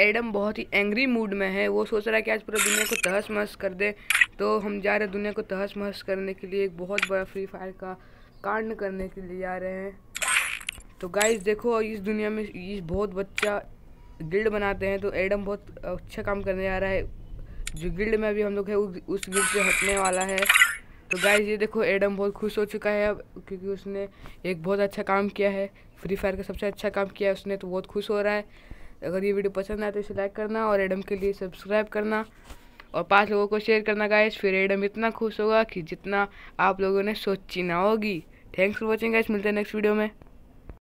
Adam बहुत ही angry mood में है वो सोच रहा है कि आज पूरा दुनिया को तहस महस कर दे तो हम जा रहे हैं दुनिया को तहस महस करने के लिए एक बहुत बड़ा फ्री फायर का कांड करने के लिए जा रहे हैं तो गाइस देखो इस दुनिया में इस बहुत बच्चा गिल्ड बनाते हैं तो एडम बहुत अच्छा काम करने जा रहा है जो गिल्ड में अभी हम लोग हैं उस गिल्ड से हटने वाला है तो गाइस ये देखो एडम बहुत खुश हो चुका है अब क्योंकि उसने एक बहुत अच्छा काम किया है फ्री फायर का सबसे अच्छा काम किया है उसने तो बहुत खुश हो रहा है अगर ये वीडियो पसंद आए तो इसे लाइक करना और एडम के लिए सब्सक्राइब करना और पाँच लोगों को शेयर करना गाइस फिर एडम इतना खुश होगा कि जितना आप लोगों ने सोची ना होगी थैंक्स फॉर वॉचिंग गाइस मिलते हैं नेक्स्ट वीडियो में